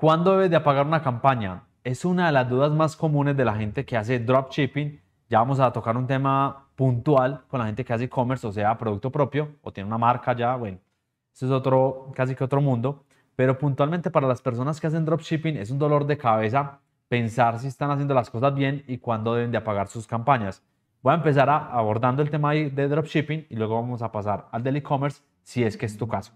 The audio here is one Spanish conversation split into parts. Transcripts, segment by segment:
¿Cuándo debes de apagar una campaña? Es una de las dudas más comunes de la gente que hace dropshipping. Ya vamos a tocar un tema puntual con la gente que hace e-commerce, o sea, producto propio, o tiene una marca ya, bueno, eso es otro, casi que otro mundo. Pero puntualmente para las personas que hacen dropshipping es un dolor de cabeza pensar si están haciendo las cosas bien y cuándo deben de apagar sus campañas. Voy a empezar abordando el tema de dropshipping y luego vamos a pasar al del e-commerce si es que es tu caso.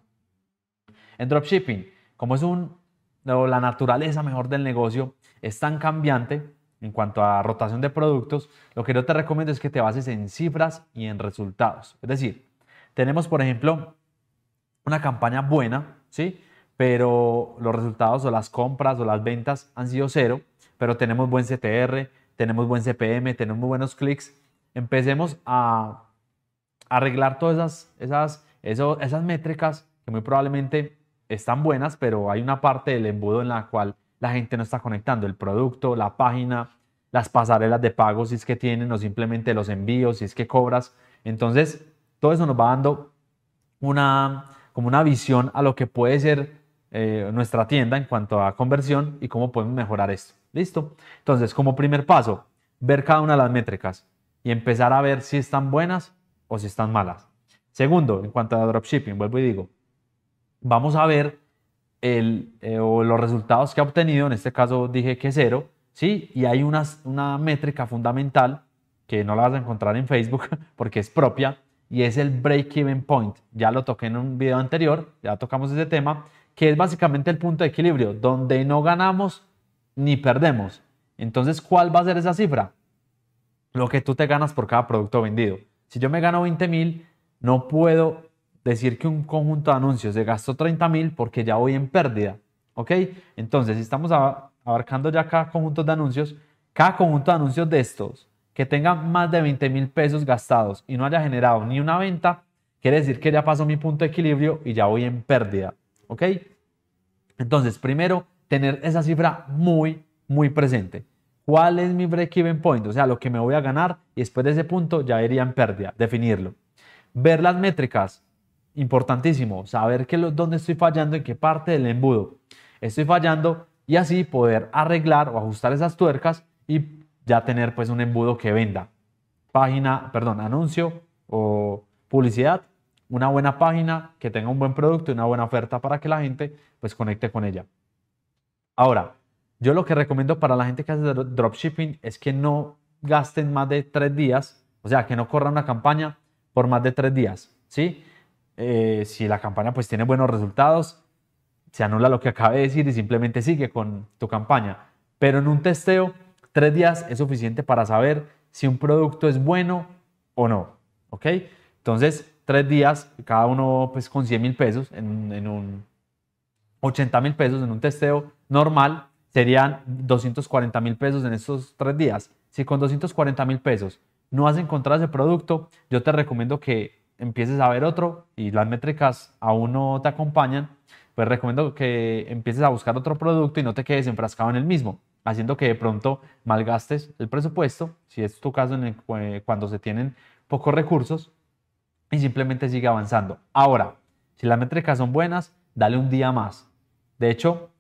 En dropshipping, como es un o la naturaleza mejor del negocio es tan cambiante en cuanto a rotación de productos, lo que yo te recomiendo es que te bases en cifras y en resultados. Es decir, tenemos, por ejemplo, una campaña buena, ¿sí? Pero los resultados o las compras o las ventas han sido cero, pero tenemos buen CTR, tenemos buen CPM, tenemos muy buenos clics. Empecemos a arreglar todas esas, esas, esas métricas que muy probablemente están buenas, pero hay una parte del embudo en la cual la gente no está conectando, el producto, la página, las pasarelas de pago si es que tienen o simplemente los envíos, si es que cobras. Entonces, todo eso nos va dando una, como una visión a lo que puede ser eh, nuestra tienda en cuanto a conversión y cómo podemos mejorar esto. ¿Listo? Entonces, como primer paso, ver cada una de las métricas y empezar a ver si están buenas o si están malas. Segundo, en cuanto a dropshipping, vuelvo y digo, vamos a ver el, eh, los resultados que ha obtenido, en este caso dije que cero, ¿sí? Y hay una, una métrica fundamental que no la vas a encontrar en Facebook porque es propia y es el break-even point. Ya lo toqué en un video anterior, ya tocamos ese tema, que es básicamente el punto de equilibrio, donde no ganamos ni perdemos. Entonces, ¿cuál va a ser esa cifra? Lo que tú te ganas por cada producto vendido. Si yo me gano 20 mil, no puedo decir que un conjunto de anuncios se gastó 30 mil porque ya voy en pérdida. ¿Ok? Entonces, si estamos abarcando ya cada conjunto de anuncios, cada conjunto de anuncios de estos que tenga más de 20 mil pesos gastados y no haya generado ni una venta, quiere decir que ya pasó mi punto de equilibrio y ya voy en pérdida. ¿Ok? Entonces, primero, tener esa cifra muy, muy presente. ¿Cuál es mi break-even point? O sea, lo que me voy a ganar y después de ese punto ya iría en pérdida, definirlo. Ver las métricas, importantísimo, saber dónde estoy fallando, en qué parte del embudo estoy fallando y así poder arreglar o ajustar esas tuercas y ya tener pues un embudo que venda. Página, perdón, anuncio o publicidad, una buena página que tenga un buen producto y una buena oferta para que la gente pues conecte con ella. Ahora, yo lo que recomiendo para la gente que hace dropshipping es que no gasten más de tres días, o sea, que no corran una campaña por más de tres días, ¿sí? Eh, si la campaña pues tiene buenos resultados, se anula lo que acabé de decir y simplemente sigue con tu campaña. Pero en un testeo, tres días es suficiente para saber si un producto es bueno o no. ¿Ok? Entonces, tres días, cada uno pues con 100 mil pesos, en, un 80 mil pesos, en un testeo normal, serían 240 mil pesos en esos tres días. Si con 240 mil pesos no has encontrado ese producto, yo te recomiendo que empieces a ver otro y las métricas aún no te acompañan, pues recomiendo que empieces a buscar otro producto y no te quedes enfrascado en el mismo, haciendo que de pronto malgastes el presupuesto, si es tu caso eh, cuando se tienen pocos recursos, y simplemente sigue avanzando. Ahora, si las métricas son buenas, dale un día más. De hecho,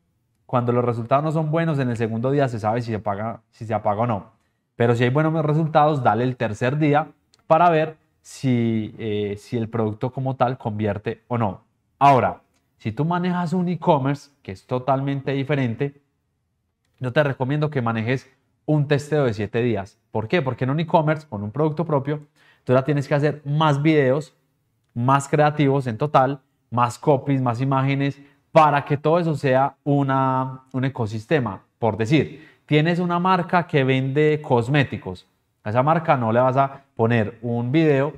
cuando los resultados no son buenos, en el segundo día se sabe si se, paga, si se apaga o no. Pero si hay buenos resultados, dale el tercer día para ver eh, si, el producto como tal convierte o no. Ahora, si tú manejas un e-commerce, que es totalmente diferente, no te recomiendo que manejes un testeo de 7 días. ¿Por qué? Porque en un e-commerce con un producto propio, tú ahora tienes que hacer más videos, más creativos en total, más copies, más imágenes, para que todo eso sea un ecosistema. Por decir, tienes una marca que vende cosméticos a esa marca no le vas a poner un video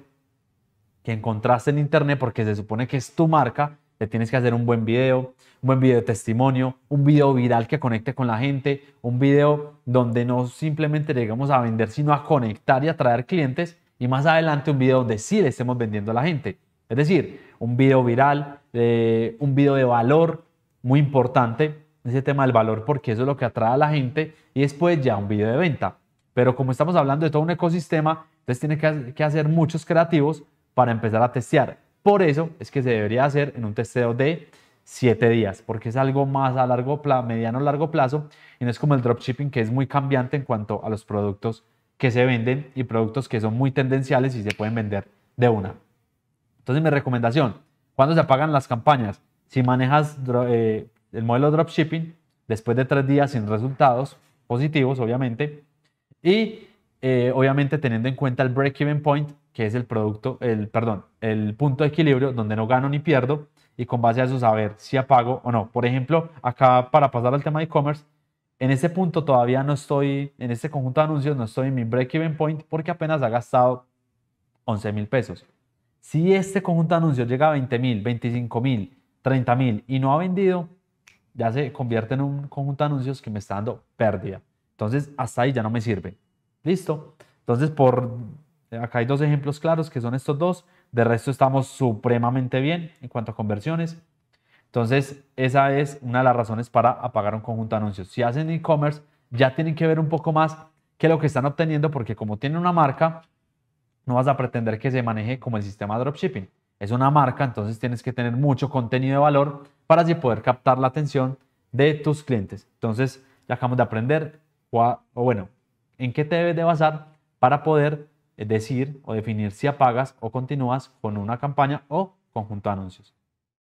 que encontraste en internet porque se supone que es tu marca. Le tienes que hacer un buen video, un buen video de testimonio, un video viral que conecte con la gente, un video donde no simplemente llegamos a vender, sino a conectar y atraer clientes. Y más adelante un video donde sí le estemos vendiendo a la gente. Es decir, un video viral, eh, un video de valor, muy importante ese tema del valor porque eso es lo que atrae a la gente. Y después ya un video de venta. Pero como estamos hablando de todo un ecosistema, entonces tiene que, hacer muchos creativos para empezar a testear. Por eso es que se debería hacer en un testeo de siete días, porque es algo más a largo plazo, mediano largo plazo, y no es como el dropshipping que es muy cambiante en cuanto a los productos que se venden y productos que son muy tendenciales y se pueden vender de una. Entonces mi recomendación, cuando se apagan las campañas? Si manejas eh, el modelo dropshipping, después de tres días sin resultados positivos, obviamente, y eh, obviamente teniendo en cuenta el break-even point, que es el producto, el, perdón, el punto de equilibrio donde no gano ni pierdo y con base a eso saber si apago o no. Por ejemplo, acá para pasar al tema de e-commerce, en ese punto todavía no estoy, en este conjunto de anuncios no estoy en mi break-even point porque apenas ha gastado 11 mil pesos. Si este conjunto de anuncios llega a 20 mil, 25 mil, 30 mil y no ha vendido, ya se convierte en un conjunto de anuncios que me está dando pérdida. Entonces, hasta ahí ya no me sirve. Listo. Entonces, por eh, acá hay dos ejemplos claros que son estos dos. De resto, estamos supremamente bien en cuanto a conversiones. Entonces, esa es una de las razones para apagar un conjunto de anuncios. Si hacen e-commerce, ya tienen que ver un poco más que lo que están obteniendo, porque como tienen una marca, no vas a pretender que se maneje como el sistema de dropshipping. Es una marca, entonces tienes que tener mucho contenido de valor para así poder captar la atención de tus clientes. Entonces, ya acabamos de aprender o bueno, en qué te debes de basar para poder decir o definir si apagas o continúas con una campaña o conjunto de anuncios.